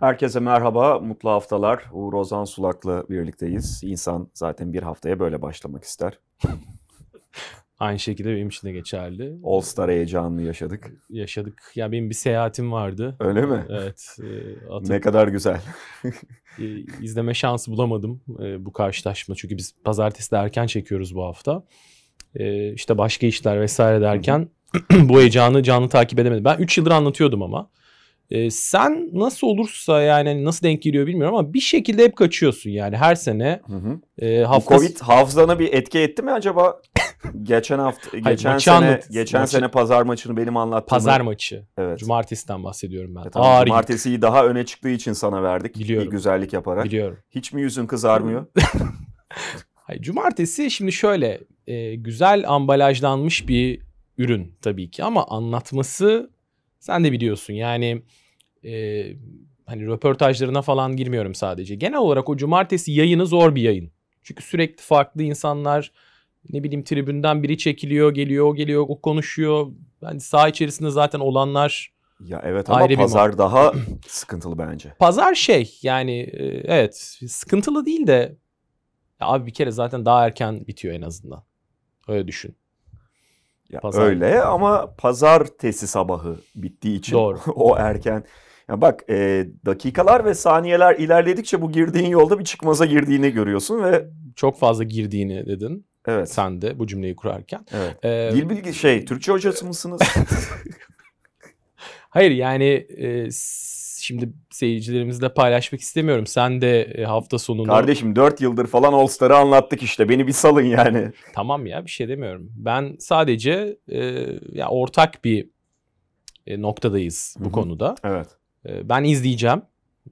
Herkese merhaba, mutlu haftalar. Uğur Ozan Sulak'la birlikteyiz. İnsan zaten bir haftaya böyle başlamak ister. Aynı şekilde benim için de geçerli. All Star heyecanını yaşadık. Yaşadık. Ya yani benim bir seyahatim vardı. Öyle mi? Evet. E, ne kadar güzel. e, izleme şansı bulamadım e, bu karşılaşma. Çünkü biz pazartesi de erken çekiyoruz bu hafta. E, işte başka işler vesaire derken bu heyecanı canlı takip edemedim. Ben 3 yıldır anlatıyordum ama. E, sen nasıl olursa yani hani nasıl denk geliyor bilmiyorum ama bir şekilde hep kaçıyorsun yani her sene. Hı hı. E, hafta... Covid hafızana bir etki etti mi acaba? geçen hafta Hayır, geçen sene anlat. geçen maçı... sene pazar maçını benim anlattığım pazar maçı. Evet. Cumartesiden bahsediyorum ben. E, tamam, Ağır cumartesiyi yük. daha öne çıktığı için sana verdik. Biliyorum. Bir güzellik yaparak. Biliyorum. Hiç mi yüzün kızarmıyor? Hayır, cumartesi şimdi şöyle e, güzel ambalajlanmış bir ürün tabii ki ama anlatması sen de biliyorsun yani e, hani röportajlarına falan girmiyorum sadece. Genel olarak o cumartesi yayını zor bir yayın. Çünkü sürekli farklı insanlar ne bileyim tribünden biri çekiliyor, geliyor, geliyor, o konuşuyor. Yani saha içerisinde zaten olanlar ya evet ama ayrı pazar bir daha sıkıntılı bence. Pazar şey yani e, evet sıkıntılı değil de ya abi bir kere zaten daha erken bitiyor en azından. Öyle düşün. Ya pazar. Öyle ama pazartesi sabahı bittiği için Doğru. o erken. Ya bak e, dakikalar ve saniyeler ilerledikçe bu girdiğin yolda bir çıkmaza girdiğini görüyorsun ve... Çok fazla girdiğini dedin. Evet. Sen de bu cümleyi kurarken. Evet. Ee, Dil bilgi şey Türkçe hocası mısınız? Hayır yani e, şimdi seyircilerimizle paylaşmak istemiyorum. Sen de e, hafta sonunda Kardeşim 4 yıldır falan All Star'ı anlattık işte. Beni bir salın yani. Tamam ya bir şey demiyorum. Ben sadece e, ya ortak bir e, noktadayız bu Hı-hı. konuda. Evet. E, ben izleyeceğim.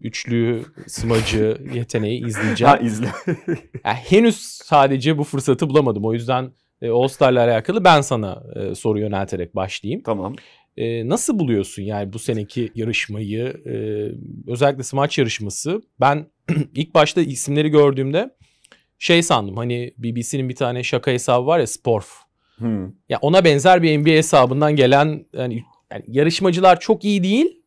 Üçlü, smacı yeteneği izleyeceğim. Ha izle. yani henüz sadece bu fırsatı bulamadım. O yüzden e, All Star'la alakalı ben sana e, soru yönelterek başlayayım. Tamam. E, nasıl buluyorsun yani bu seneki yarışmayı? E, özellikle smaç yarışması. Ben ilk başta isimleri gördüğümde şey sandım hani BBC'nin bir tane şaka hesabı var ya Sporf. Hmm. Ya ona benzer bir NBA hesabından gelen yani, yani yarışmacılar çok iyi değil.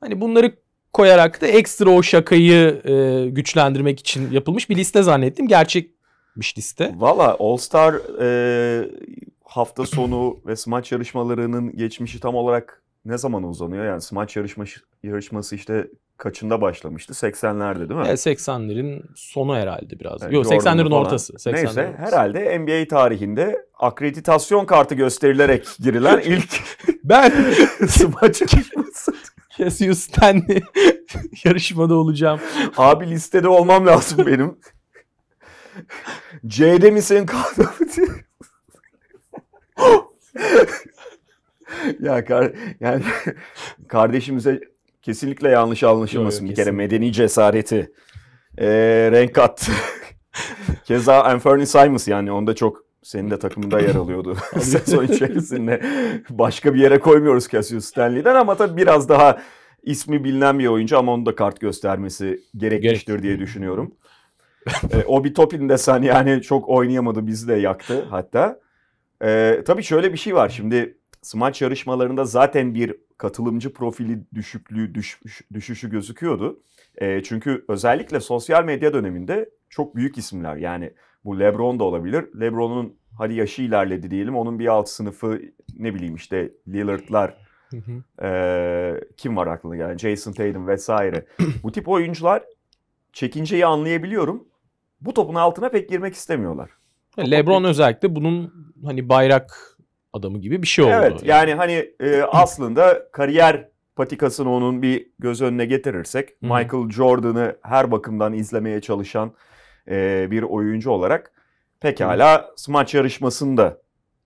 Hani bunları koyarak da ekstra o şakayı e, güçlendirmek için yapılmış bir liste zannettim. Gerçekmiş liste. Valla All Star e, hafta sonu ve smaç yarışmalarının geçmişi tam olarak ne zaman uzanıyor? Yani smaç yarışması, yarışması işte kaçında başlamıştı? 80'lerde değil mi? Yani e, 80'lerin sonu herhalde biraz. Evet, Yok 80'lerin ortası. 80'lerin Neyse ortası. herhalde NBA tarihinde akreditasyon kartı gösterilerek girilen ilk ben smaç yarışması. Cassius Stanley yarışmada olacağım. Abi listede olmam lazım benim. C'de misin kaldı mı ya kar yani kardeşimize kesinlikle yanlış anlaşılmasın bir kere medeni cesareti ee, renk attı. Keza Anthony Simons yani onda çok senin de takımında yer alıyordu sezon içerisinde. Başka bir yere koymuyoruz Cassius Stanley'den ama tabii biraz daha ismi bilinen bir oyuncu ama onun da kart göstermesi gerekmiştir diye düşünüyorum. ee, Obi Topin desen yani çok oynayamadı bizi de yaktı hatta. Ee, tabii şöyle bir şey var şimdi smaç yarışmalarında zaten bir katılımcı profili düşüklüğü düşüş, düşüşü gözüküyordu. E, çünkü özellikle sosyal medya döneminde çok büyük isimler yani bu LeBron da olabilir. LeBron'un hadi yaşı ilerledi diyelim onun bir alt sınıfı ne bileyim işte Lillard'lar e, kim var aklına yani Jason Tatum vesaire. bu tip oyuncular çekinceyi anlayabiliyorum. Bu topun altına pek girmek istemiyorlar. LeBron özellikle bunun hani bayrak adamı gibi bir şey oldu. Evet yani, yani hani e, aslında kariyer patikasını onun bir göz önüne getirirsek Hı-hı. Michael Jordan'ı her bakımdan izlemeye çalışan e, bir oyuncu olarak pekala Hı-hı. smaç yarışmasını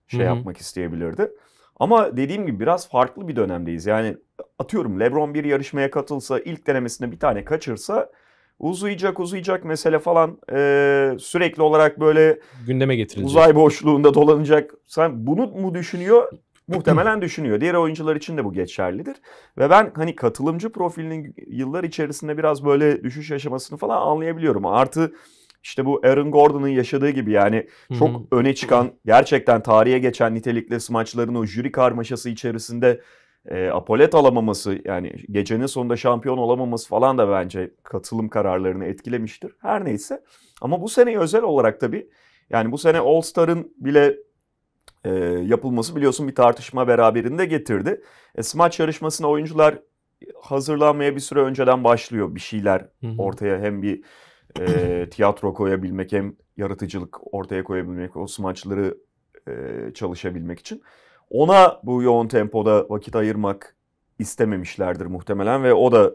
şey Hı-hı. yapmak isteyebilirdi. Ama dediğim gibi biraz farklı bir dönemdeyiz. Yani atıyorum LeBron bir yarışmaya katılsa ilk denemesinde bir tane kaçırsa uzayacak uzayacak mesele falan e, sürekli olarak böyle gündeme getirilecek. Uzay boşluğunda dolanacak. Sen bunu mu düşünüyor? Muhtemelen düşünüyor. Diğer oyuncular için de bu geçerlidir. Ve ben hani katılımcı profilinin yıllar içerisinde biraz böyle düşüş yaşamasını falan anlayabiliyorum. Artı işte bu Aaron Gordon'ın yaşadığı gibi yani çok öne çıkan gerçekten tarihe geçen nitelikli smaçların o jüri karmaşası içerisinde e, apolet alamaması yani gecenin sonunda şampiyon olamaması falan da bence katılım kararlarını etkilemiştir. Her neyse ama bu seneyi özel olarak tabii yani bu sene All Star'ın bile e, yapılması biliyorsun bir tartışma beraberinde getirdi. E, smaç yarışmasına oyuncular hazırlanmaya bir süre önceden başlıyor bir şeyler ortaya hem bir e, tiyatro koyabilmek hem yaratıcılık ortaya koyabilmek o smaçları e, çalışabilmek için. Ona bu yoğun tempoda vakit ayırmak istememişlerdir muhtemelen ve o da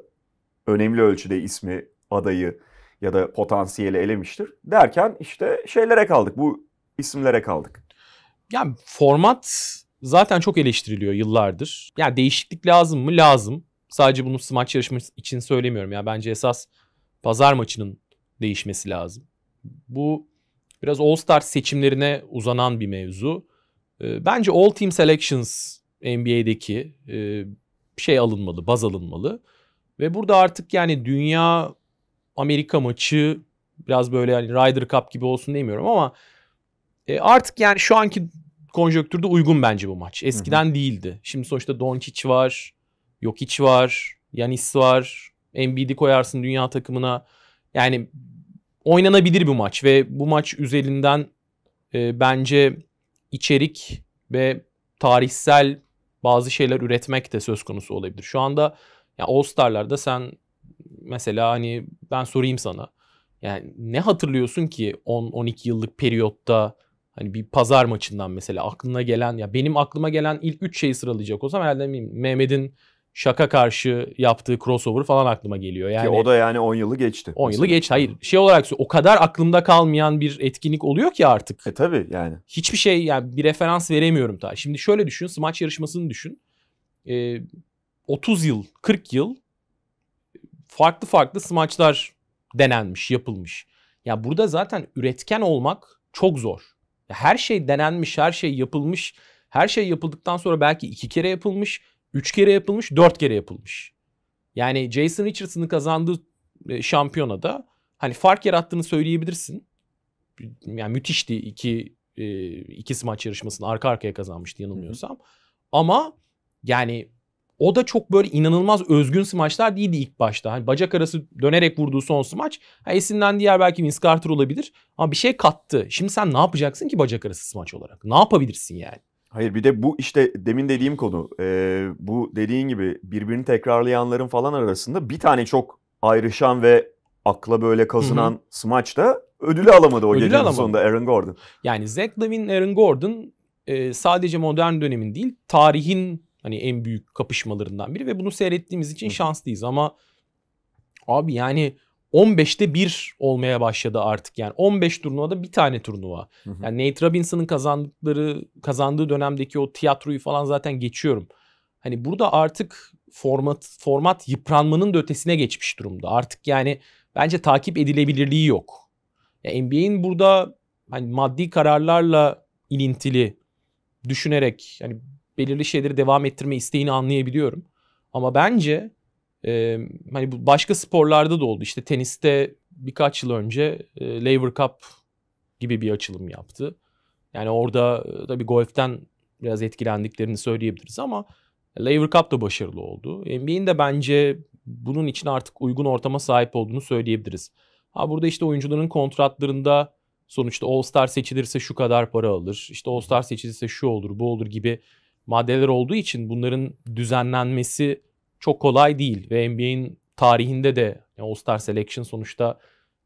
önemli ölçüde ismi, adayı ya da potansiyeli elemiştir. Derken işte şeylere kaldık. Bu isimlere kaldık. Yani format zaten çok eleştiriliyor yıllardır. Yani değişiklik lazım mı? Lazım. Sadece bunu smaç yarışması için söylemiyorum. Yani bence esas pazar maçının değişmesi lazım. Bu biraz All Star seçimlerine uzanan bir mevzu. Ee, bence All Team Selections NBA'deki e, şey alınmalı, baz alınmalı. Ve burada artık yani dünya Amerika maçı biraz böyle yani Ryder Cup gibi olsun demiyorum ama e, artık yani şu anki konjöktürde uygun bence bu maç. Eskiden hı hı. değildi. Şimdi sonuçta Doncic var, Jokic var, Yanis var. Embiid'i koyarsın dünya takımına. Yani oynanabilir bu maç ve bu maç üzerinden e, bence içerik ve tarihsel bazı şeyler üretmek de söz konusu olabilir. Şu anda yani All Star'larda sen mesela hani ben sorayım sana. Yani ne hatırlıyorsun ki 10-12 yıllık periyotta hani bir pazar maçından mesela aklına gelen ya benim aklıma gelen ilk 3 şeyi sıralayacak olsam herhalde Mehmet'in şaka karşı yaptığı crossover falan aklıma geliyor. Yani Ki o da yani 10 yılı geçti. 10 yılı geçti. Hayır şey olarak o kadar aklımda kalmayan bir etkinlik oluyor ki artık. E tabii yani. Hiçbir şey yani bir referans veremiyorum ta. Şimdi şöyle düşün smaç yarışmasını düşün. Ee, 30 yıl 40 yıl farklı farklı smaçlar denenmiş yapılmış. Ya burada zaten üretken olmak çok zor. Her şey denenmiş, her şey yapılmış. Her şey yapıldıktan sonra belki iki kere yapılmış 3 kere yapılmış, 4 kere yapılmış. Yani Jason Richardson'ın kazandığı e, şampiyonada hani fark yarattığını söyleyebilirsin. Yani müthişti iki e, ikisi maç yarışmasını arka arkaya kazanmıştı yanılmıyorsam. Hı hı. Ama yani o da çok böyle inanılmaz özgün smaçlar değildi ilk başta. Hani bacak arası dönerek vurduğu son smaç. Ha, esinlendiği yer belki Vince Carter olabilir ama bir şey kattı. Şimdi sen ne yapacaksın ki bacak arası smaç olarak? Ne yapabilirsin yani? Hayır bir de bu işte demin dediğim konu e, bu dediğin gibi birbirini tekrarlayanların falan arasında bir tane çok ayrışan ve akla böyle kazınan hı smaç da ödülü alamadı o ödülü gecenin sonunda Aaron Gordon. Yani Zach Lavin, Aaron Gordon e, sadece modern dönemin değil tarihin hani en büyük kapışmalarından biri ve bunu seyrettiğimiz için hı şanslıyız ama abi yani 15'te 1 olmaya başladı artık. Yani 15 turnuvada bir tane turnuva. Hı hı. Yani Nate Robinson'ın kazandıkları kazandığı dönemdeki o tiyatroyu falan zaten geçiyorum. Hani burada artık format format yıpranmanın da ötesine geçmiş durumda. Artık yani bence takip edilebilirliği yok. Ya NBA'in burada hani maddi kararlarla ilintili düşünerek hani belirli şeyleri devam ettirme isteğini anlayabiliyorum. Ama bence e, hani bu başka sporlarda da oldu. İşte teniste birkaç yıl önce e, Lever Cup gibi bir açılım yaptı. Yani orada tabii golften biraz etkilendiklerini söyleyebiliriz ama Lever Cup da başarılı oldu. NBA'in de bence bunun için artık uygun ortama sahip olduğunu söyleyebiliriz. Ha burada işte oyuncuların kontratlarında sonuçta All-Star seçilirse şu kadar para alır. İşte All-Star seçilirse şu olur, bu olur gibi maddeler olduğu için bunların düzenlenmesi çok kolay değil ve NBA'in tarihinde de All-Star Selection sonuçta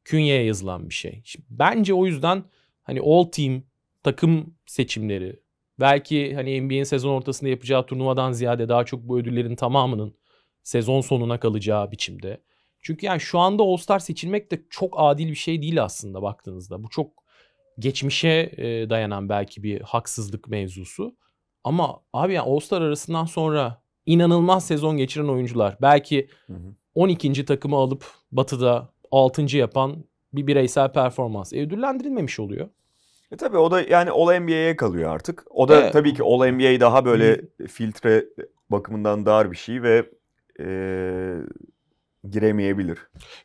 künyeye yazılan bir şey. Şimdi bence o yüzden hani all team takım seçimleri belki hani NBA'in sezon ortasında yapacağı turnuvadan ziyade daha çok bu ödüllerin tamamının sezon sonuna kalacağı biçimde. Çünkü yani şu anda All-Star seçilmek de çok adil bir şey değil aslında baktığınızda. Bu çok geçmişe e, dayanan belki bir haksızlık mevzusu. Ama abi yani All-Star arasından sonra inanılmaz sezon geçiren oyuncular. Belki hı hı. 12. takımı alıp Batı'da 6. yapan bir bireysel performans. E, ödüllendirilmemiş oluyor. E tabii o da yani All NBA'ye kalıyor artık. O da evet. tabii ki All NBA daha böyle hı. filtre bakımından dar bir şey ve e, giremeyebilir.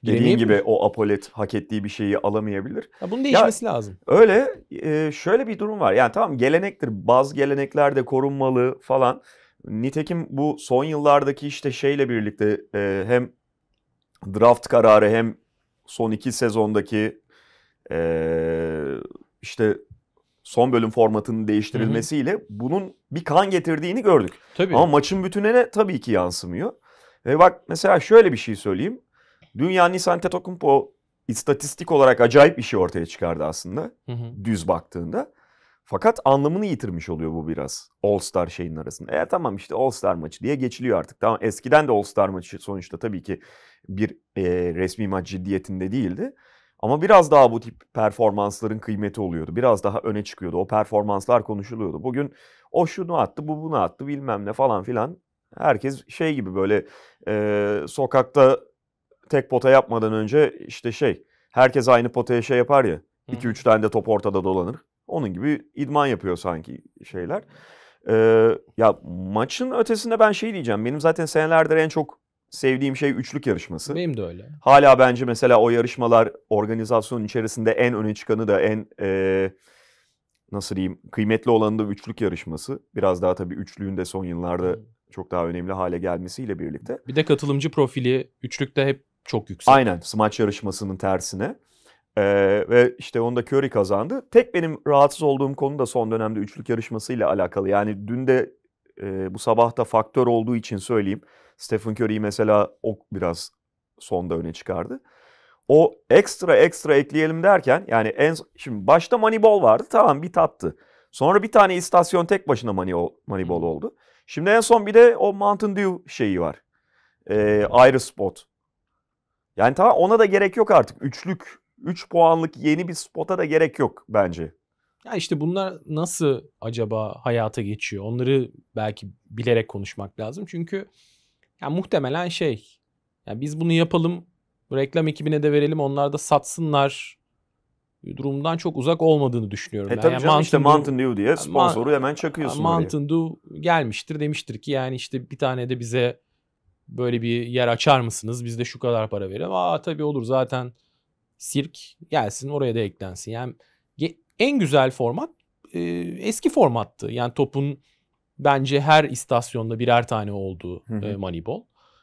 Dediğin gibi o apolet hak ettiği bir şeyi alamayabilir. Ya bunun değişmesi ya, lazım. Öyle e, şöyle bir durum var. Yani tamam gelenektir. Bazı gelenekler de korunmalı falan. Nitekim bu son yıllardaki işte şeyle birlikte e, hem draft kararı hem son iki sezondaki e, işte son bölüm formatının değiştirilmesiyle hı hı. bunun bir kan getirdiğini gördük. Tabii. Ama maçın bütününe tabii ki yansımıyor. Ve bak mesela şöyle bir şey söyleyeyim. Dünya Nisan Tetocumpo istatistik olarak acayip bir şey ortaya çıkardı aslında. Hı hı. Düz baktığında. Fakat anlamını yitirmiş oluyor bu biraz All-Star şeyin arasında. E tamam işte All-Star maçı diye geçiliyor artık. Tamam eskiden de All-Star maçı sonuçta tabii ki bir e, resmi maç ciddiyetinde değildi. Ama biraz daha bu tip performansların kıymeti oluyordu. Biraz daha öne çıkıyordu. O performanslar konuşuluyordu. Bugün o şunu attı, bu bunu attı bilmem ne falan filan. Herkes şey gibi böyle e, sokakta tek pota yapmadan önce işte şey herkes aynı potaya şey yapar ya. 2-3 tane de top ortada dolanır. Onun gibi idman yapıyor sanki şeyler. Ee, ya maçın ötesinde ben şey diyeceğim. Benim zaten senelerdir en çok sevdiğim şey üçlük yarışması. Benim de öyle. Hala bence mesela o yarışmalar organizasyonun içerisinde en öne çıkanı da en e, nasıl diyeyim kıymetli olanı da üçlük yarışması. Biraz daha tabii üçlüğün de son yıllarda hmm. çok daha önemli hale gelmesiyle birlikte. Bir de katılımcı profili üçlükte hep çok yüksek. Aynen smaç yarışmasının tersine. Ee, ve işte onda Curry kazandı. Tek benim rahatsız olduğum konu da son dönemde üçlük yarışmasıyla alakalı. Yani dün de e, bu sabah da faktör olduğu için söyleyeyim. Stephen Curry'i mesela o biraz sonda öne çıkardı. O ekstra ekstra ekleyelim derken yani en şimdi başta Moneyball vardı tamam bir tattı. Sonra bir tane istasyon tek başına Moneyball oldu. Şimdi en son bir de o Mountain Dew şeyi var. Ee, ayrı spot. Yani tamam ona da gerek yok artık. Üçlük 3 puanlık yeni bir spota da gerek yok bence. Ya işte bunlar nasıl acaba hayata geçiyor? Onları belki bilerek konuşmak lazım. Çünkü ya muhtemelen şey ya biz bunu yapalım reklam ekibine de verelim onlar da satsınlar durumdan çok uzak olmadığını düşünüyorum. E ben. tabii yani canım işte Mountain Dew diye sponsoru hemen çakıyorsun. Mountain Dew gelmiştir demiştir ki yani işte bir tane de bize böyle bir yer açar mısınız? Biz de şu kadar para verelim. Aa tabii olur zaten sirk gelsin oraya da eklensin. Yani en güzel format e, eski formattı. Yani topun bence her istasyonda birer tane olduğu hı e, Moneyball.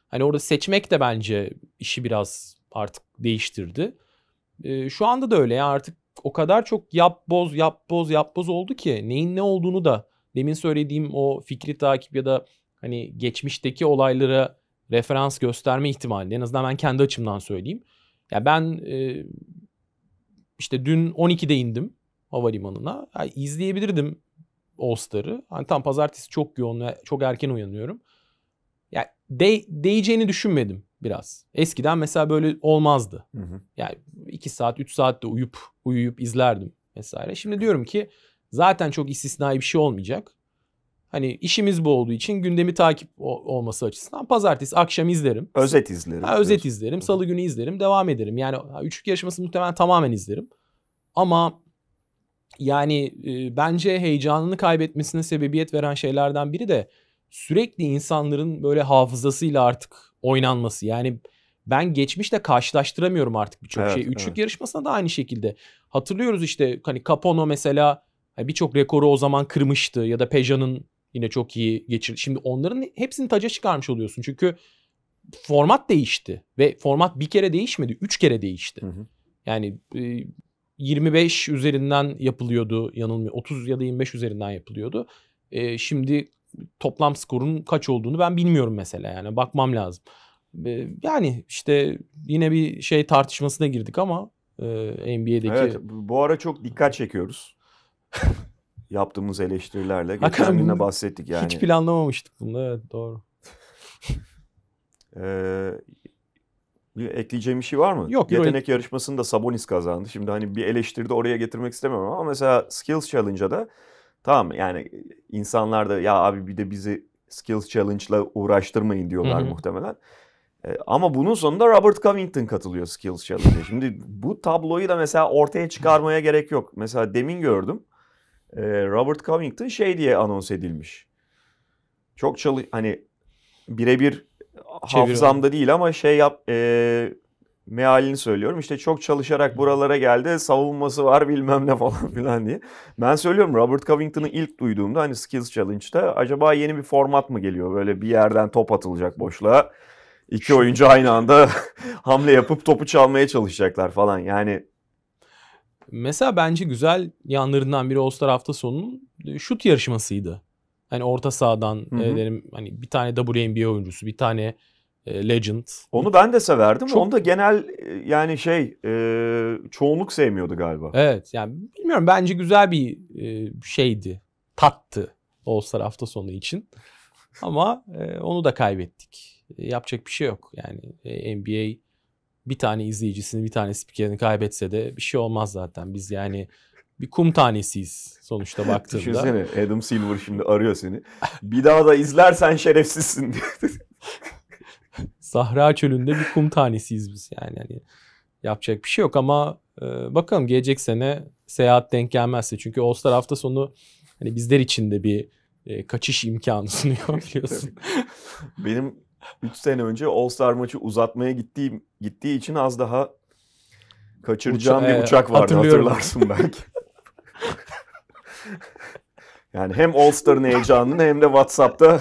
Hani orada seçmek de bence işi biraz artık değiştirdi. E, şu anda da öyle. Yani artık o kadar çok yap boz yap boz yap boz oldu ki neyin ne olduğunu da demin söylediğim o fikri takip ya da hani geçmişteki olaylara referans gösterme ihtimali en azından ben kendi açımdan söyleyeyim. Ya ben e, işte dün 12'de indim havalimanına. Yani izleyebilirdim All Star'ı. Hani tam pazartesi çok yoğun ve çok erken uyanıyorum. Ya de, değeceğini düşünmedim biraz. Eskiden mesela böyle olmazdı. Hı hı. Yani 2 saat 3 saatte uyup uyuyup izlerdim vesaire. Şimdi diyorum ki zaten çok istisnai bir şey olmayacak. Hani işimiz bu olduğu için gündemi takip olması açısından pazartesi akşam izlerim. Özet izlerim. Ha, özet diyorsun. izlerim. Salı günü izlerim. Devam ederim. Yani üçlük yarışması muhtemelen tamamen izlerim. Ama yani e, bence heyecanını kaybetmesine sebebiyet veren şeylerden biri de sürekli insanların böyle hafızasıyla artık oynanması. Yani ben geçmişle karşılaştıramıyorum artık birçok evet, şeyi. Üçlük evet. yarışmasına da aynı şekilde. Hatırlıyoruz işte hani Capono mesela hani birçok rekoru o zaman kırmıştı ya da Pejanın yine çok iyi geçirdi. Şimdi onların hepsini taca çıkarmış oluyorsun. Çünkü format değişti ve format bir kere değişmedi, üç kere değişti. Hı hı. Yani e, 25 üzerinden yapılıyordu yanılmıyor. 30 ya da 25 üzerinden yapılıyordu. E, şimdi toplam skorun kaç olduğunu ben bilmiyorum mesela yani bakmam lazım. E, yani işte yine bir şey tartışmasına girdik ama e, NBA'deki... Evet bu ara çok dikkat çekiyoruz. yaptığımız eleştirilerle. Geçen gün bahsettik yani. Hiç planlamamıştık bunu evet doğru. ee, bir ekleyeceğim bir şey var mı? Yok. Yetenek öyle... yarışmasını da Sabonis kazandı. Şimdi hani bir eleştiri oraya getirmek istemem ama mesela Skills Challenge'a da tamam yani insanlar da ya abi bir de bizi Skills Challenge'la uğraştırmayın diyorlar Hı-hı. muhtemelen. Ee, ama bunun sonunda Robert Covington katılıyor Skills Challenge'a. Şimdi bu tabloyu da mesela ortaya çıkarmaya gerek yok. Mesela demin gördüm. Ee, Robert Covington şey diye anons edilmiş. Çok çalı, hani birebir hafızamda değil ama şey yap e, mealini söylüyorum. İşte çok çalışarak buralara geldi. Savunması var bilmem ne falan filan diye. Ben söylüyorum Robert Covington'ı ilk duyduğumda hani Skills Challenge'da acaba yeni bir format mı geliyor? Böyle bir yerden top atılacak boşluğa. İki oyuncu aynı anda hamle yapıp topu çalmaya çalışacaklar falan. Yani Mesela bence güzel yanlarından biri All-Star hafta sonunun e, şut yarışmasıydı. Hani orta sahadan hı E, derim hani bir tane WNBA oyuncusu, bir tane e, legend. Onu ben de severdim. Çok... Onu da genel e, yani şey e, çoğunluk sevmiyordu galiba. Evet yani bilmiyorum bence güzel bir e, şeydi. Tattı All-Star hafta sonu için. Ama e, onu da kaybettik. E, yapacak bir şey yok. Yani e, NBA bir tane izleyicisini bir tane spikerini kaybetse de bir şey olmaz zaten. Biz yani bir kum tanesiyiz sonuçta baktığında. Düşünsene Adam Silver şimdi arıyor seni. Bir daha da izlersen şerefsizsin diyor. Sahra çölünde bir kum tanesiyiz biz yani. yani yapacak bir şey yok ama e, bakalım gelecek sene seyahat denk gelmezse. Çünkü All Star hafta sonu hani bizler için de bir e, kaçış imkanı sunuyor biliyorsun. Benim 3 sene önce All Star maçı uzatmaya gittiğim gittiği için az daha kaçıracağım Uça, bir e, uçak vardı hatırlarsın belki. yani hem All Star'ın heyecanını hem de WhatsApp'ta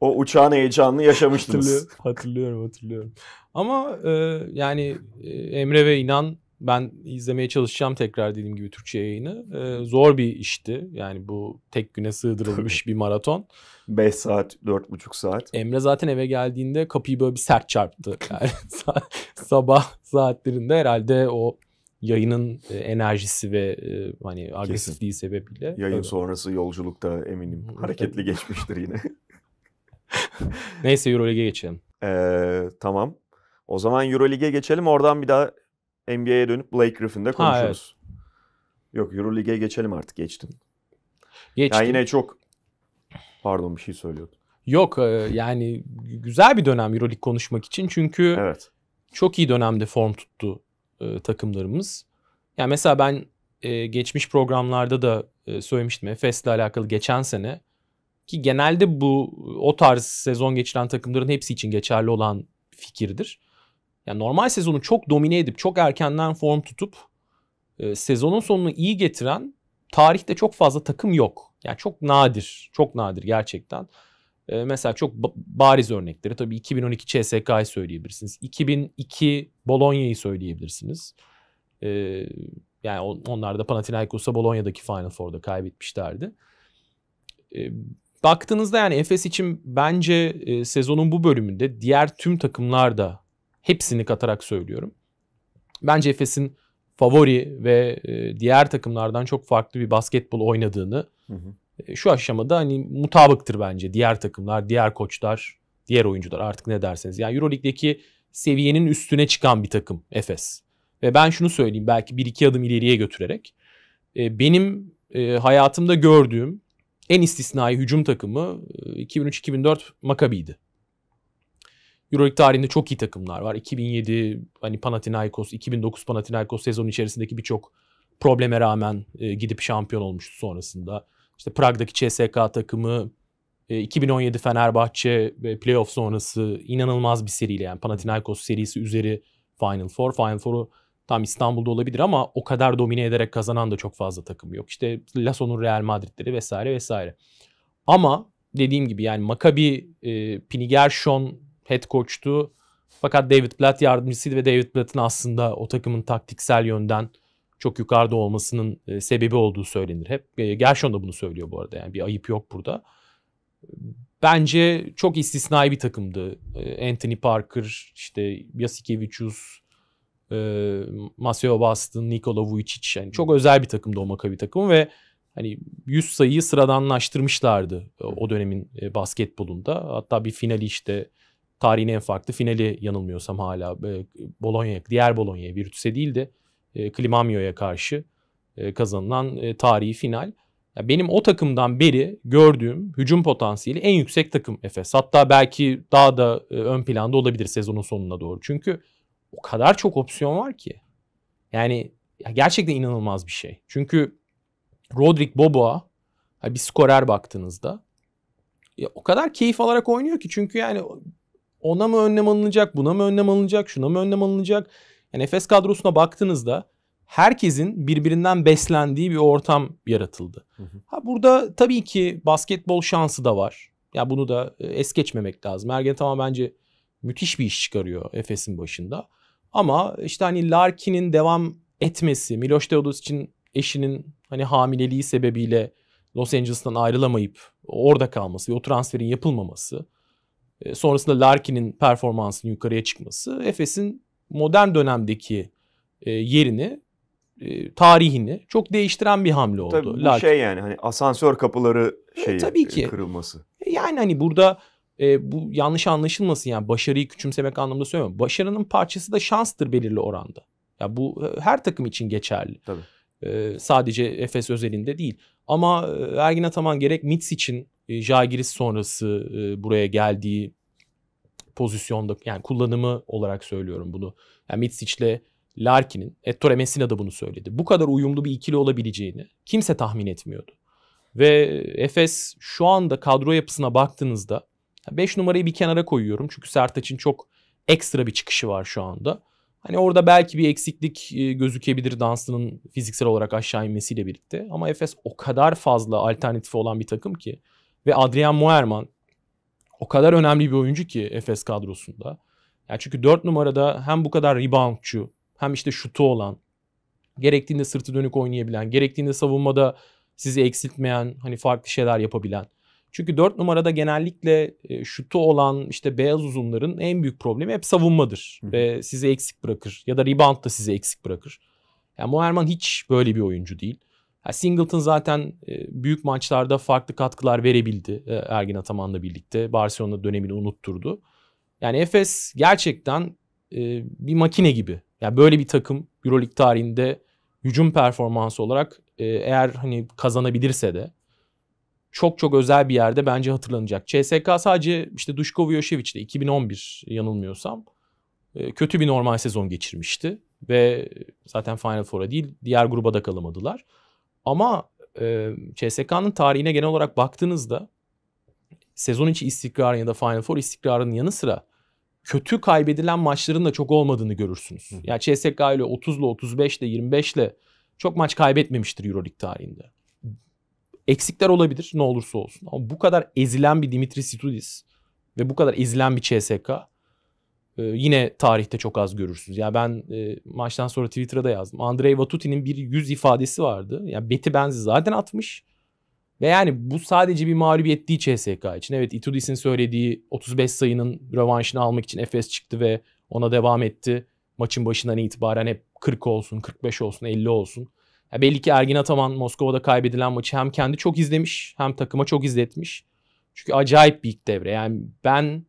o uçağın heyecanını yaşamıştınız. Hatırlıyorum, hatırlıyorum, hatırlıyorum. Ama e, yani e, Emre ve İnan ben izlemeye çalışacağım tekrar dediğim gibi Türkçe yayını. Ee, zor bir işti. Yani bu tek güne sığdırılmış bir maraton. 5 saat, 4,5 saat. Emre zaten eve geldiğinde kapıyı böyle bir sert çarptı. Yani sabah saatlerinde herhalde o yayının e, enerjisi ve e, hani agresifliği Kesin. sebebiyle. Yayın tabii. sonrası yolculukta eminim hareketli geçmiştir yine. Neyse Euroleague'e geçelim. Ee, tamam. O zaman Euroleague'e geçelim. Oradan bir daha NBA'ye dönüp Blake Griffin'de konuşuruz. Ha, evet. Yok Euroleague'e geçelim artık geçtim. Geçtim. Yani yine çok pardon bir şey söylüyordum. Yok e, yani güzel bir dönem Euroleague konuşmak için çünkü evet. çok iyi dönemde form tuttu e, takımlarımız. Yani mesela ben e, geçmiş programlarda da söylemiştim Efes'le alakalı geçen sene ki genelde bu o tarz sezon geçiren takımların hepsi için geçerli olan fikirdir yani normal sezonu çok domine edip çok erkenden form tutup e, sezonun sonunu iyi getiren tarihte çok fazla takım yok. Yani çok nadir, çok nadir gerçekten. E, mesela çok bariz örnekleri tabii 2012 CSK'yı söyleyebilirsiniz. 2002 Bologna'yı söyleyebilirsiniz. E, yani on, onlar da Panathinaikos'a Bologna'daki Final Four'da kaybetmişlerdi. E, baktığınızda yani Efes için bence e, sezonun bu bölümünde diğer tüm takımlar da Hepsini katarak söylüyorum. Bence Efes'in favori ve e, diğer takımlardan çok farklı bir basketbol oynadığını hı hı. E, şu aşamada hani mutabıktır bence diğer takımlar, diğer koçlar, diğer oyuncular artık ne derseniz. Yani EuroLeague'deki seviyenin üstüne çıkan bir takım Efes. Ve ben şunu söyleyeyim belki bir iki adım ileriye götürerek. E, benim hayatımda gördüğüm en istisnai hücum takımı 2003-2004 Makabi'ydi. Euroleague tarihinde çok iyi takımlar var. 2007 hani Panathinaikos, 2009 Panathinaikos sezon içerisindeki birçok probleme rağmen e, gidip şampiyon olmuştu sonrasında. İşte Prag'daki CSK takımı, e, 2017 Fenerbahçe ve playoff sonrası inanılmaz bir seriyle yani Panathinaikos serisi üzeri Final Four. Final Four'u tam İstanbul'da olabilir ama o kadar domine ederek kazanan da çok fazla takım yok. İşte Lasso'nun Real Madrid'leri vesaire vesaire. Ama dediğim gibi yani Maccabi, e, Pini Gershon head coach'tu. Fakat David Blatt yardımcısıydı ve David Platt'ın aslında o takımın taktiksel yönden çok yukarıda olmasının e, sebebi olduğu söylenir hep. E, Gershon da bunu söylüyor bu arada yani bir ayıp yok burada. Bence çok istisnai bir takımdı. E, Anthony Parker, işte Yasikevicius, Maceo Bastin, Nikola Vujicic. Yani çok özel bir takımdı o Makabi takımı ve hani 100 sayıyı sıradanlaştırmışlardı o dönemin basketbolunda. Hatta bir finali işte tarihin en farklı finali yanılmıyorsam hala e, Bologna, diğer Bologna'ya Virtus'e değil de e, Klimamio'ya karşı e, kazanılan e, tarihi final. Ya benim o takımdan beri gördüğüm hücum potansiyeli en yüksek takım Efes. Hatta belki daha da e, ön planda olabilir sezonun sonuna doğru. Çünkü o kadar çok opsiyon var ki. Yani ya gerçekten inanılmaz bir şey. Çünkü Rodrik Boboa bir skorer baktığınızda ya o kadar keyif alarak oynuyor ki çünkü yani ona mı önlem alınacak, buna mı önlem alınacak, şuna mı önlem alınacak? Yani Efes kadrosuna baktığınızda herkesin birbirinden beslendiği bir ortam yaratıldı. Hı hı. Ha burada tabii ki basketbol şansı da var. Ya yani bunu da e, es geçmemek lazım. Ergen tamam bence müthiş bir iş çıkarıyor Efes'in başında. Ama işte hani Larkin'in devam etmesi, Miloš için eşinin hani hamileliği sebebiyle Los Angeles'tan ayrılamayıp orada kalması ve o transferin yapılmaması. E, sonrasında Larkin'in performansının yukarıya çıkması Efes'in modern dönemdeki e, yerini e, tarihini çok değiştiren bir hamle oldu. Tabii bu Larkin. şey yani hani asansör kapıları şeyi, e, tabii ki. kırılması. Yani hani burada e, bu yanlış anlaşılmasın yani başarıyı küçümsemek anlamında söylemiyorum. Başarının parçası da şanstır belirli oranda. Ya bu her takım için geçerli. Tabii. E, sadece Efes özelinde değil. Ama Ergin Ataman gerek Mitz için ee, e, Jagiris sonrası buraya geldiği pozisyonda yani kullanımı olarak söylüyorum bunu. Yani Mitsic'le Larkin'in, Ettore Messina da bunu söyledi. Bu kadar uyumlu bir ikili olabileceğini kimse tahmin etmiyordu. Ve Efes şu anda kadro yapısına baktığınızda 5 numarayı bir kenara koyuyorum. Çünkü Sertaç'ın çok ekstra bir çıkışı var şu anda. Hani orada belki bir eksiklik e, gözükebilir Danslı'nın fiziksel olarak aşağı inmesiyle birlikte. Ama Efes o kadar fazla alternatifi olan bir takım ki. Ve Adrian Muerman o kadar önemli bir oyuncu ki Efes kadrosunda. Yani çünkü 4 numarada hem bu kadar reboundçu hem işte şutu olan gerektiğinde sırtı dönük oynayabilen, gerektiğinde savunmada sizi eksiltmeyen, hani farklı şeyler yapabilen. Çünkü 4 numarada genellikle e, şutu olan işte beyaz uzunların en büyük problemi hep savunmadır. Ve sizi eksik bırakır ya da rebound da sizi eksik bırakır. Yani Moerman hiç böyle bir oyuncu değil. Singleton zaten e, büyük maçlarda farklı katkılar verebildi e, Ergin Ataman'la birlikte. Barcelona dönemini unutturdu. Yani Efes gerçekten e, bir makine gibi. Yani böyle bir takım Euroleague tarihinde hücum performansı olarak eğer hani kazanabilirse de çok çok özel bir yerde bence hatırlanacak. CSK sadece işte Duško Vujošević'le 2011 yanılmıyorsam kötü bir normal sezon geçirmişti ve zaten Final Four'a değil diğer gruba da kalamadılar. Ama e, CSK'nın tarihine genel olarak baktığınızda sezon içi istikrarın ya da Final Four istikrarının yanı sıra kötü kaybedilen maçların da çok olmadığını görürsünüz. Hı. Yani CSK ile 30 ile 35 ile 25 ile çok maç kaybetmemiştir Euroleague tarihinde. Eksikler olabilir ne olursa olsun. Ama bu kadar ezilen bir Dimitri Situdis ve bu kadar ezilen bir CSK ee, yine tarihte çok az görürsünüz. Ya yani ben e, maçtan sonra Twitter'da yazdım. Andrei Vatuti'nin bir yüz ifadesi vardı. Ya yani Beti Benzi zaten atmış. Ve yani bu sadece bir mağlubiyet değil CSK için. Evet Itudis'in söylediği 35 sayının rövanşını almak için Efes çıktı ve ona devam etti. Maçın başından itibaren hep 40 olsun, 45 olsun, 50 olsun. Ya belli ki Ergin Ataman Moskova'da kaybedilen maçı hem kendi çok izlemiş hem takıma çok izletmiş. Çünkü acayip bir ilk devre. Yani ben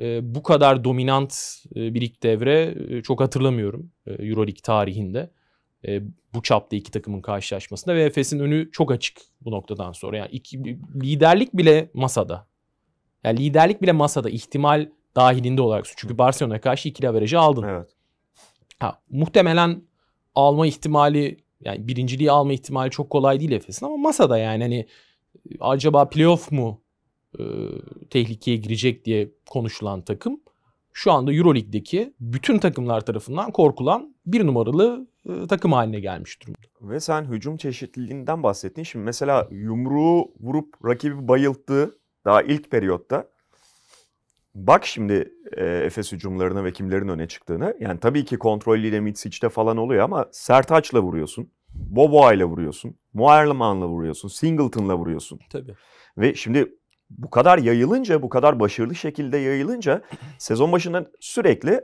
ee, bu kadar dominant e, bir ilk devre e, çok hatırlamıyorum e, Euroleague tarihinde. E, bu çapta iki takımın karşılaşmasında ve Efes'in önü çok açık bu noktadan sonra. Yani iki, liderlik bile masada. Yani liderlik bile masada ihtimal dahilinde olarak. Çünkü Barcelona'ya karşı ikili averajı aldın. Evet. Ha, muhtemelen alma ihtimali yani birinciliği alma ihtimali çok kolay değil Efes'in ama masada yani hani acaba playoff mu e, tehlikeye girecek diye konuşulan takım şu anda Euroleague'deki bütün takımlar tarafından korkulan bir numaralı e, takım haline gelmiş durumda. Ve sen hücum çeşitliliğinden bahsettin. Şimdi mesela yumruğu vurup rakibi bayılttı daha ilk periyotta. Bak şimdi e, Efes hücumlarına ve kimlerin öne çıktığını. Yani tabii ki kontrollüyle Mitsic'te falan oluyor ama Sertaç'la vuruyorsun. Boboa'yla vuruyorsun. Muayerleman'la vuruyorsun. Singleton'la vuruyorsun. Tabii. Ve şimdi bu kadar yayılınca, bu kadar başarılı şekilde yayılınca sezon başında sürekli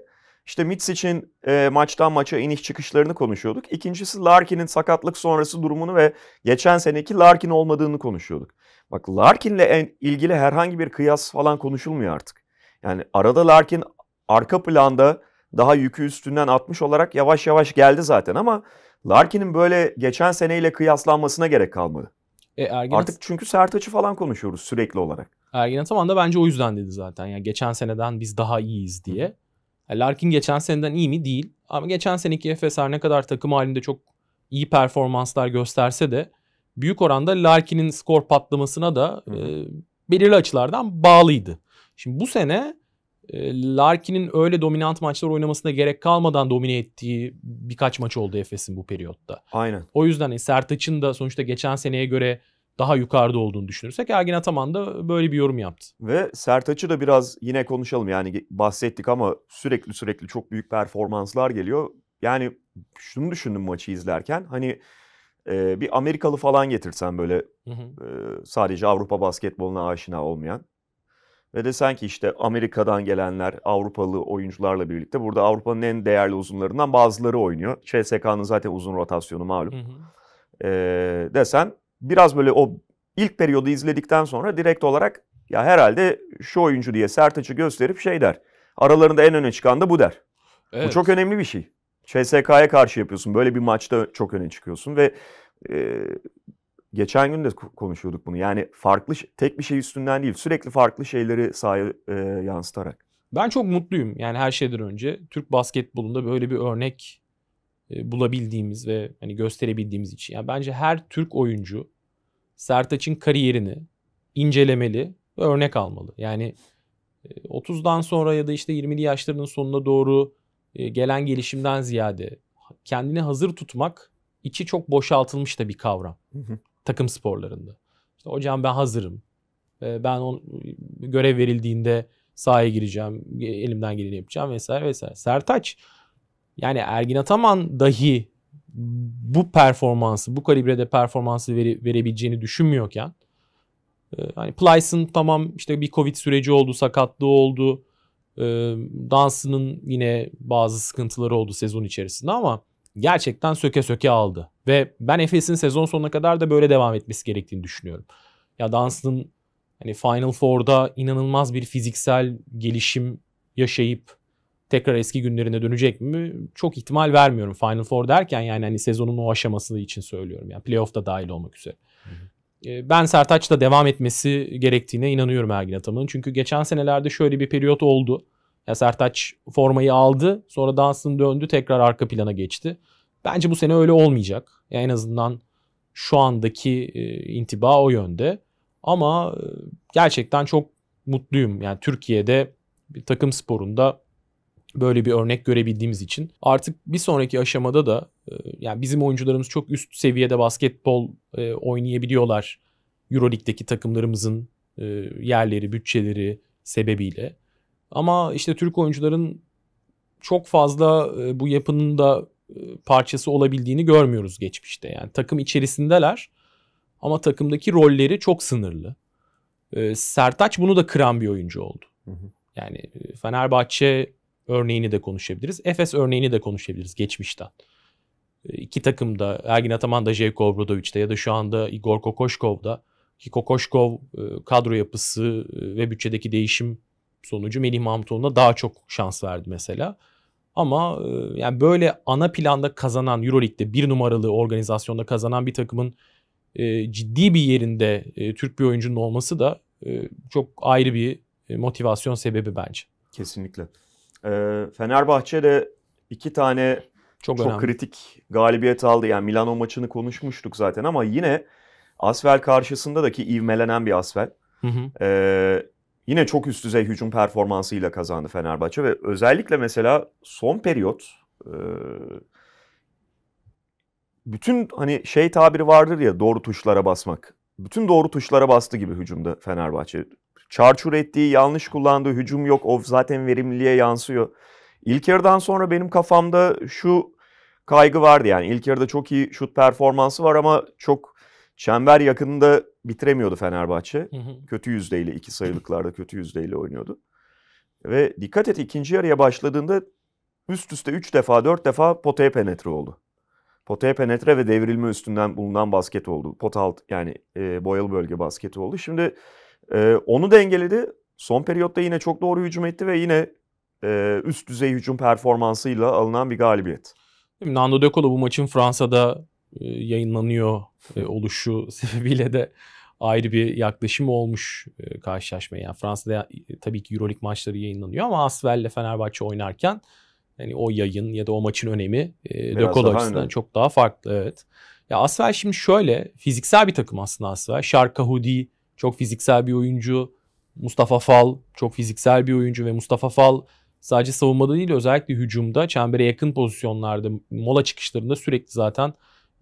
işte Mitz için e, maçtan maça iniş çıkışlarını konuşuyorduk. İkincisi Larkin'in sakatlık sonrası durumunu ve geçen seneki Larkin olmadığını konuşuyorduk. Bak Larkin'le en, ilgili herhangi bir kıyas falan konuşulmuyor artık. Yani arada Larkin arka planda daha yükü üstünden atmış olarak yavaş yavaş geldi zaten ama Larkin'in böyle geçen seneyle kıyaslanmasına gerek kalmadı. E, Ergin Artık çünkü sert açı falan konuşuyoruz sürekli olarak. Ergin Ataman da bence o yüzden dedi zaten. Yani geçen seneden biz daha iyiyiz diye. Yani Larkin geçen seneden iyi mi? Değil. Ama geçen seneki FSR ne kadar takım halinde çok iyi performanslar gösterse de büyük oranda Larkin'in skor patlamasına da e, belirli açılardan bağlıydı. Şimdi bu sene e, Larkin'in öyle dominant maçlar oynamasına gerek kalmadan domine ettiği birkaç maç oldu Efes'in bu periyotta. Aynen. O yüzden e, Sertaç'ın da sonuçta geçen seneye göre daha yukarıda olduğunu düşünürsek Ergin Ataman da böyle bir yorum yaptı. Ve Sertaç'ı da biraz yine konuşalım. Yani bahsettik ama sürekli sürekli çok büyük performanslar geliyor. Yani şunu düşündüm maçı izlerken. Hani e, bir Amerikalı falan getirsen böyle hı hı. E, sadece Avrupa basketboluna aşina olmayan ve de sanki işte Amerika'dan gelenler Avrupalı oyuncularla birlikte burada Avrupa'nın en değerli uzunlarından bazıları oynuyor. CSK'nın zaten uzun rotasyonu malum. Hı hı. Ee, desen biraz böyle o ilk periyodu izledikten sonra direkt olarak ya herhalde şu oyuncu diye sert Sertaç'ı gösterip şey der. Aralarında en öne çıkan da bu der. Evet. Bu çok önemli bir şey. CSK'ya karşı yapıyorsun. Böyle bir maçta çok öne çıkıyorsun ve e, geçen gün de konuşuyorduk bunu. Yani farklı tek bir şey üstünden değil sürekli farklı şeyleri sahaya e, yansıtarak. Ben çok mutluyum yani her şeyden önce Türk basketbolunda böyle bir örnek e, bulabildiğimiz ve hani gösterebildiğimiz için. Yani bence her Türk oyuncu Sertaç'ın kariyerini incelemeli ve örnek almalı. Yani 30'dan e, sonra ya da işte 20'li yaşlarının sonuna doğru e, gelen gelişimden ziyade kendini hazır tutmak içi çok boşaltılmış da bir kavram. Hı hı takım sporlarında. İşte hocam ben hazırım. Ben on, görev verildiğinde sahaya gireceğim, elimden geleni yapacağım vesaire vesaire. Sertaç yani Ergin Ataman dahi bu performansı, bu kalibrede performansı vere, verebileceğini düşünmüyorken e, hani Plyce'ın tamam işte bir Covid süreci oldu, sakatlığı oldu. E, dansının yine bazı sıkıntıları oldu sezon içerisinde ama gerçekten söke söke aldı. Ve ben Efes'in sezon sonuna kadar da böyle devam etmesi gerektiğini düşünüyorum. Ya Dunstan hani Final Four'da inanılmaz bir fiziksel gelişim yaşayıp tekrar eski günlerine dönecek mi? Çok ihtimal vermiyorum. Final Four derken yani hani sezonun o aşaması için söylüyorum. Yani playoff da dahil olmak üzere. Hı hı. Ee, ben Sertaç'ta devam etmesi gerektiğine inanıyorum Ergin Ataman'ın. Çünkü geçen senelerde şöyle bir periyot oldu. Ya Sertaç formayı aldı sonra Dunstan döndü tekrar arka plana geçti. Bence bu sene öyle olmayacak. Ya en azından şu andaki e, intiba o yönde. Ama e, gerçekten çok mutluyum. Yani Türkiye'de bir takım sporunda böyle bir örnek görebildiğimiz için artık bir sonraki aşamada da e, yani bizim oyuncularımız çok üst seviyede basketbol e, oynayabiliyorlar. EuroLeague'deki takımlarımızın e, yerleri, bütçeleri sebebiyle. Ama işte Türk oyuncuların çok fazla e, bu yapının da e, parçası olabildiğini görmüyoruz geçmişte. Yani takım içerisindeler ama takımdaki rolleri çok sınırlı. E, Sertaç bunu da kıran bir oyuncu oldu. Yani Fenerbahçe örneğini de konuşabiliriz. Efes örneğini de konuşabiliriz geçmişten. İki takımda Ergin Ataman da Jevko Obradovic'de ya da şu anda Igor Kokoşkov'da ki Kokoşkov kadro yapısı ve bütçedeki değişim sonucu Melih Mahmutoğlu'na daha çok şans verdi mesela. Ama e, yani böyle ana planda kazanan Euroleague'de bir numaralı organizasyonda kazanan bir takımın e, ciddi bir yerinde e, Türk bir oyuncunun olması da e, çok ayrı bir e, motivasyon sebebi bence. Kesinlikle. E, Fenerbahçe de iki tane çok, çok kritik galibiyet aldı. Yani Milano maçını konuşmuştuk zaten ama yine Asvel karşısında da ki ivmelenen bir Asvel. Hı hı. E, Yine çok üst düzey hücum performansıyla kazandı Fenerbahçe ve özellikle mesela son periyot bütün hani şey tabiri vardır ya doğru tuşlara basmak. Bütün doğru tuşlara bastı gibi hücumda Fenerbahçe. Çarçur ettiği, yanlış kullandığı, hücum yok. o zaten verimliliğe yansıyor. İlk yarıdan sonra benim kafamda şu kaygı vardı yani. İlk yarıda çok iyi şut performansı var ama çok Çember yakınında bitiremiyordu Fenerbahçe. Hı hı. Kötü yüzdeyle iki sayılıklarda kötü yüzdeyle oynuyordu. Ve dikkat et ikinci yarıya başladığında üst üste üç defa dört defa potaya penetre oldu. Potaya penetre ve devrilme üstünden bulunan basket oldu. Pot alt yani e, boyalı bölge basketi oldu. Şimdi e, onu dengeledi. Son periyotta yine çok doğru hücum etti ve yine e, üst düzey hücum performansıyla alınan bir galibiyet. Nando De Colo bu maçın Fransa'da e, yayınlanıyor e, oluşu sebebiyle de ayrı bir yaklaşım olmuş e, karşılaşmaya. Yani Fransa'da tabii ki EuroLeague maçları yayınlanıyor ama Asvel'le Fenerbahçe oynarken yani o yayın ya da o maçın önemi e, açısından önemli. çok daha farklı evet. Ya Asvel şimdi şöyle fiziksel bir takım aslında Asvel. Şarka Hudi çok fiziksel bir oyuncu. Mustafa Fal çok fiziksel bir oyuncu ve Mustafa Fal sadece savunmada değil özellikle hücumda çembere yakın pozisyonlarda mola çıkışlarında sürekli zaten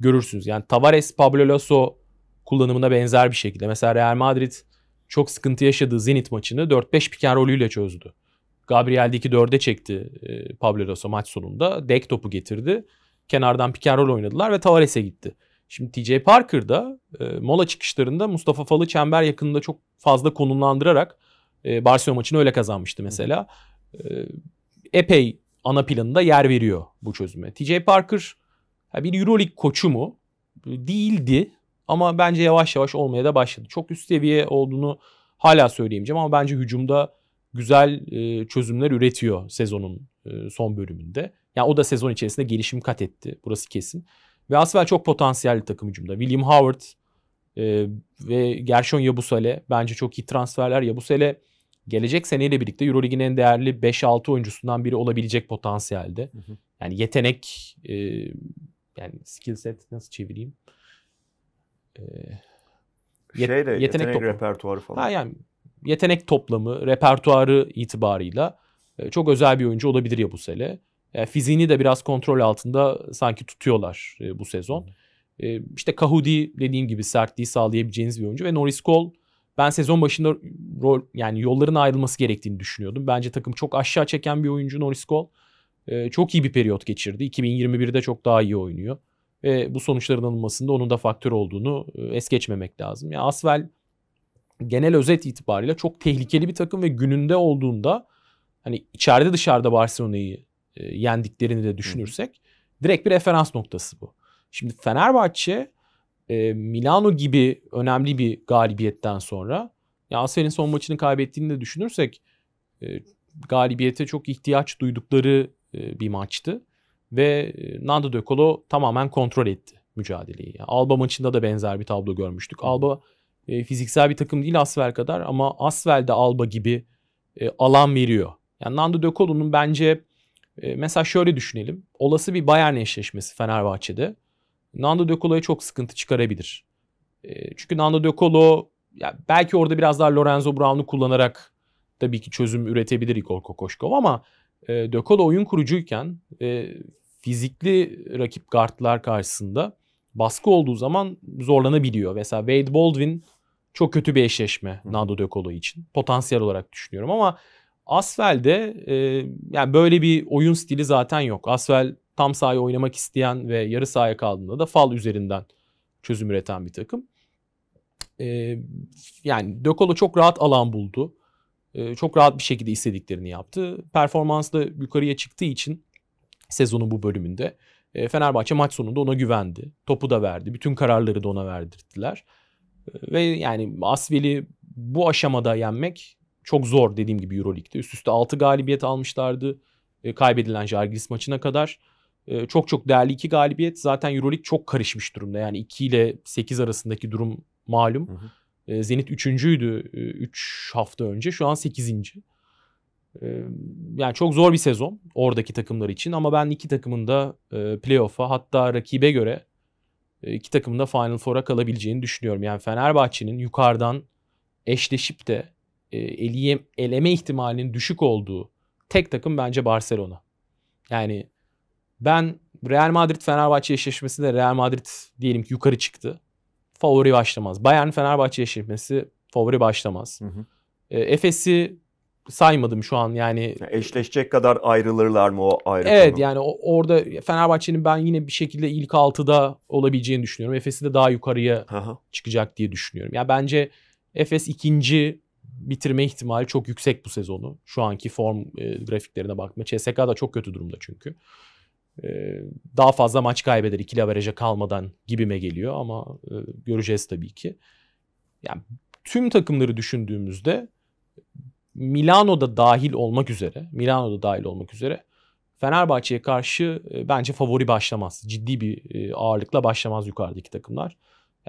görürsünüz. Yani Tavares, Pablo Lasso kullanımına benzer bir şekilde. Mesela Real Madrid çok sıkıntı yaşadığı Zenit maçını 4-5 piken rolüyle çözdü. Gabriel Diki 4'e çekti e, Pablo Lasso maç sonunda. Dek topu getirdi. Kenardan piken rol oynadılar ve Tavares'e gitti. Şimdi TJ Parker da e, mola çıkışlarında Mustafa Falı çember yakınında çok fazla konumlandırarak e, Barcelona maçını öyle kazanmıştı mesela. E, epey ana planında yer veriyor bu çözüme. TJ Parker bir Euroleague koçu mu? Değildi ama bence yavaş yavaş olmaya da başladı. Çok üst seviye olduğunu hala söyleyemeyeceğim ama bence hücumda güzel e, çözümler üretiyor sezonun e, son bölümünde. Yani o da sezon içerisinde gelişim kat etti. Burası kesin. Ve Asvel çok potansiyelli takım hücumda. William Howard e, ve Gershon Yabusele bence çok iyi transferler. Yabusele gelecek seneyle birlikte Eurolig'in en değerli 5-6 oyuncusundan biri olabilecek potansiyelde. Yani yetenek yani skill set nasıl çevireyim? Ee, yet, Şeyle, yetenek, yetenek toplamı. repertuarı falan. Ha yani yetenek toplamı, repertuarı itibarıyla e, çok özel bir oyuncu olabilir ya bu sele. Yani e, fiziğini de biraz kontrol altında sanki tutuyorlar e, bu sezon. E, işte Kahudi dediğim gibi sertliği sağlayabileceğiniz bir oyuncu ve Norris Cole ben sezon başında rol yani yolların ayrılması gerektiğini düşünüyordum. Bence takım çok aşağı çeken bir oyuncu Norris Cole e, çok iyi bir periyot geçirdi. 2021'de çok daha iyi oynuyor. Ve bu sonuçların alınmasında onun da faktör olduğunu e, es geçmemek lazım. Yani Asvel genel özet itibariyle çok tehlikeli bir takım ve gününde olduğunda hani içeride dışarıda Barcelona'yı e, yendiklerini de düşünürsek direkt bir referans noktası bu. Şimdi Fenerbahçe e, Milano gibi önemli bir galibiyetten sonra ya Asfer'in son maçını kaybettiğini de düşünürsek e, galibiyete çok ihtiyaç duydukları e, bir maçtı. Ve e, Nando De Colo tamamen kontrol etti mücadeleyi. Yani Alba maçında da benzer bir tablo görmüştük. Alba e, fiziksel bir takım değil Asvel kadar ama Asvel de Alba gibi e, alan veriyor. Yani Nando De Colo'nun bence e, mesela şöyle düşünelim. Olası bir Bayern eşleşmesi Fenerbahçe'de Nando De Colo'ya çok sıkıntı çıkarabilir. E, çünkü Nando De Colo ya belki orada biraz daha Lorenzo Brown'u kullanarak tabii ki çözüm üretebilir Igor Kokoşkov ama e, De oyun kurucuyken e, fizikli rakip guardlar karşısında baskı olduğu zaman zorlanabiliyor. Mesela Wade Baldwin çok kötü bir eşleşme Hı. Nando De için. Potansiyel olarak düşünüyorum ama Asfel'de e, yani böyle bir oyun stili zaten yok. Asfel tam sahaya oynamak isteyen ve yarı sahaya kaldığında da fal üzerinden çözüm üreten bir takım. E, yani Dökolo çok rahat alan buldu. Ee, çok rahat bir şekilde istediklerini yaptı. Performans da yukarıya çıktığı için sezonun bu bölümünde e, Fenerbahçe maç sonunda ona güvendi. Topu da verdi. Bütün kararları da ona verdirttiler. Ee, ve yani Asvel'i bu aşamada yenmek çok zor dediğim gibi Euroleague'de. Üst üste 6 galibiyet almışlardı e, kaybedilen Jargis maçına kadar. E, çok çok değerli iki galibiyet. Zaten Euroleague çok karışmış durumda. Yani 2 ile 8 arasındaki durum malum. Hı hı. Ee, Zenit üçüncüydü 3 e, hafta önce. Şu an 8. Ee, yani çok zor bir sezon oradaki takımlar için ama ben iki takımın da e, playoff'a hatta rakibe göre e, iki takımın da Final Four'a kalabileceğini düşünüyorum. Yani Fenerbahçe'nin yukarıdan eşleşip de eleme ihtimalinin düşük olduğu tek takım bence Barcelona. Yani ben Real Madrid Fenerbahçe eşleşmesinde Real Madrid diyelim ki yukarı çıktı favori başlamaz. Bayern Fenerbahçe eşleşmesi favori başlamaz. Hı hı. E, Efes'i saymadım şu an yani. Eşleşecek kadar ayrılırlar mı o ayrı Evet konu? yani orada Fenerbahçe'nin ben yine bir şekilde ilk 6'da olabileceğini düşünüyorum. Efes'i de daha yukarıya Aha. çıkacak diye düşünüyorum. Yani bence Efes ikinci bitirme ihtimali çok yüksek bu sezonu. Şu anki form e, grafiklerine bakma. CSK da çok kötü durumda çünkü. Ee, daha fazla maç kaybeder ikili averaja kalmadan gibime geliyor ama e, göreceğiz tabii ki. Yani tüm takımları düşündüğümüzde Milano'da dahil olmak üzere, Milano'da dahil olmak üzere Fenerbahçe'ye karşı e, bence favori başlamaz. Ciddi bir e, ağırlıkla başlamaz yukarıdaki takımlar.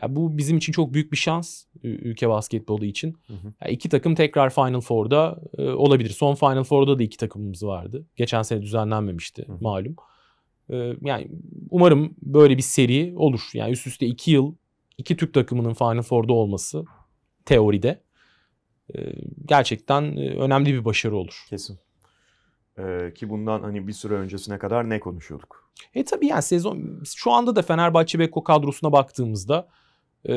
Yani bu bizim için çok büyük bir şans ülke basketbolu için. Hı hı. Yani iki takım tekrar Final Four'da olabilir. Son Final Four'da da iki takımımız vardı. Geçen sene düzenlenmemişti hı hı. malum. Ee, yani umarım böyle bir seri olur. Yani üst üste iki yıl iki Türk takımının Final Four'da olması teoride ee, gerçekten e, önemli bir başarı olur. Kesin. Ee, ki bundan hani bir süre öncesine kadar ne konuşuyorduk? E tabii yani sezon şu anda da Fenerbahçe Beko kadrosuna baktığımızda e,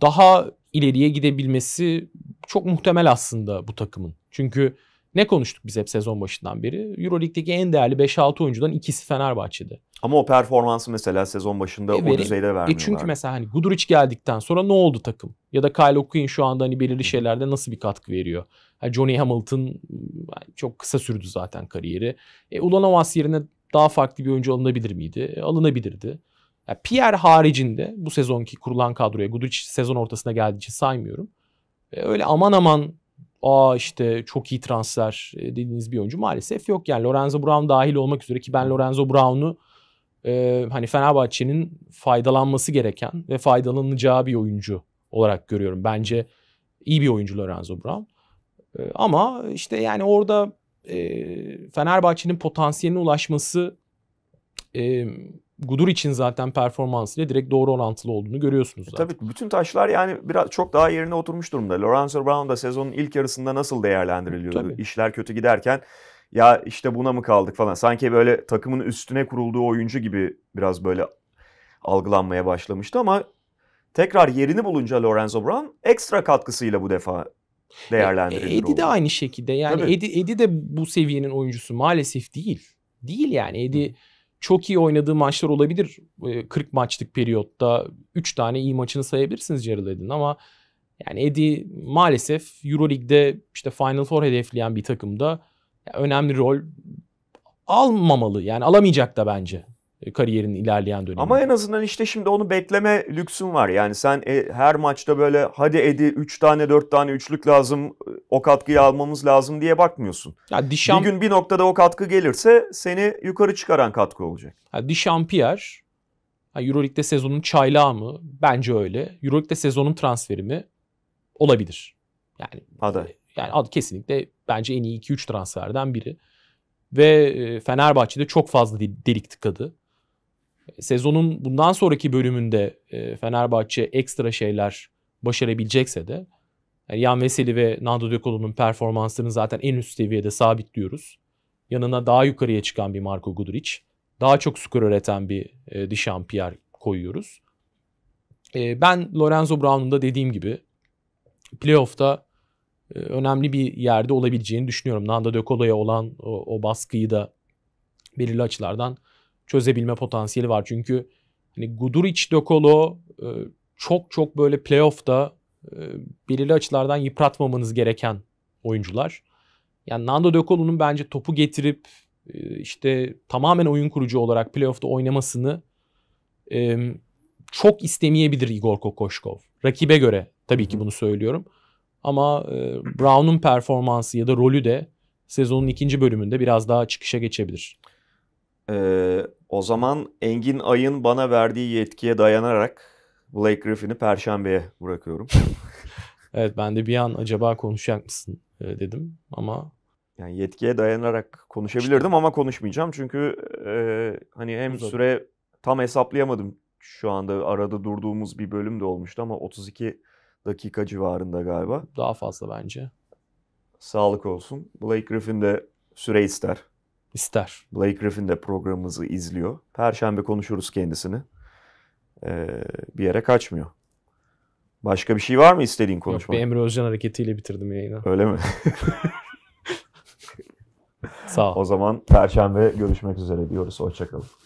daha ileriye gidebilmesi çok muhtemel aslında bu takımın. Çünkü ne konuştuk biz hep sezon başından beri? Euroleague'deki en değerli 5-6 oyuncudan ikisi Fenerbahçe'de. Ama o performansı mesela sezon başında e, o düzeyde vermiyorlar. E çünkü mesela hani Guduric geldikten sonra ne oldu takım? Ya da Kyle O'Quinn şu anda hani belirli şeylerde nasıl bir katkı veriyor? Yani Johnny Hamilton çok kısa sürdü zaten kariyeri. E, Ulanovas yerine daha farklı bir oyuncu alınabilir miydi? E, alınabilirdi. Yani Pierre haricinde bu sezonki kurulan kadroya Guduric sezon ortasına geldiği için saymıyorum. E, öyle aman aman aa işte çok iyi transfer e, dediğiniz bir oyuncu maalesef yok. Yani Lorenzo Brown dahil olmak üzere ki ben Lorenzo Brown'u e, hani Fenerbahçe'nin faydalanması gereken ve faydalanacağı bir oyuncu olarak görüyorum. Bence iyi bir oyuncu Lorenzo Brown. E, ama işte yani orada e, Fenerbahçe'nin potansiyeline ulaşması e, Gudur için zaten performansıyla direkt doğru orantılı olduğunu görüyorsunuz e, zaten. E, tabii bütün taşlar yani biraz çok daha yerine oturmuş durumda. Lorenzo Brown da sezonun ilk yarısında nasıl değerlendiriliyordu? Tabii. İşler kötü giderken ya işte buna mı kaldık falan. Sanki böyle takımın üstüne kurulduğu oyuncu gibi biraz böyle algılanmaya başlamıştı ama tekrar yerini bulunca Lorenzo Brown ekstra katkısıyla bu defa e, e, değerlendirilir. Edi de aynı şekilde. Yani Edi, Edi de bu seviyenin oyuncusu maalesef değil. Değil yani Edi. Hı çok iyi oynadığı maçlar olabilir. 40 ee, maçlık periyotta 3 tane iyi maçını sayabilirsiniz Jared Edin ama yani Eddie maalesef Euroleague'de işte Final Four hedefleyen bir takımda önemli rol almamalı. Yani alamayacak da bence. E, kariyerinin ilerleyen dönemi. Ama en azından işte şimdi onu bekleme lüksün var. Yani sen e, her maçta böyle hadi Edi 3 tane 4 tane üçlük lazım e, o katkıyı almamız lazım diye bakmıyorsun. Ya Dişam... Bir gün bir noktada o katkı gelirse seni yukarı çıkaran katkı olacak. Ya Dişan Euroleague'de sezonun çaylağı mı? Bence öyle. Euroleague'de sezonun transferi mi? Olabilir. Yani aday. E, yani adı kesinlikle bence en iyi 2-3 transferden biri. Ve Fenerbahçe'de çok fazla delik tıkadı sezonun bundan sonraki bölümünde e, Fenerbahçe ekstra şeyler başarabilecekse de yani Yan Veseli ve Nando De Colo'nun performanslarını zaten en üst seviyede sabitliyoruz. Yanına daha yukarıya çıkan bir Marco Guduric, daha çok skor üreten bir e, Dişan Pierre koyuyoruz. E, ben Lorenzo Brown'un da dediğim gibi playoff'ta e, önemli bir yerde olabileceğini düşünüyorum. Nando De olan o, o baskıyı da belirli açılardan çözebilme potansiyeli var. Çünkü hani Guduric, Dokolo e, çok çok böyle playoff'ta e, belirli açılardan yıpratmamanız gereken oyuncular. Yani Nando Dokolo'nun bence topu getirip e, işte tamamen oyun kurucu olarak playoff'ta oynamasını e, çok istemeyebilir Igor Kokoşkov. Rakibe göre tabii ki bunu söylüyorum. Ama Brown'un performansı ya da rolü de sezonun ikinci bölümünde biraz daha çıkışa geçebilir. Ee, o zaman Engin Ay'ın bana verdiği yetkiye dayanarak Blake Griffin'i Perşembe'ye bırakıyorum. evet ben de bir an acaba konuşacak mısın e, dedim ama... Yani yetkiye dayanarak konuşabilirdim işte. ama konuşmayacağım. Çünkü e, hani hem Uzadı. süre tam hesaplayamadım şu anda arada durduğumuz bir bölüm de olmuştu ama 32 dakika civarında galiba. Daha fazla bence. Sağlık olsun. Blake Griffin de süre ister. İster. Blake Griffin de programımızı izliyor. Perşembe konuşuruz kendisini. Ee, bir yere kaçmıyor. Başka bir şey var mı istediğin konuşma? Yok bir Emre Özcan hareketiyle bitirdim yayını. Öyle mi? Sağ ol. O zaman Perşembe görüşmek üzere diyoruz. Hoşçakalın.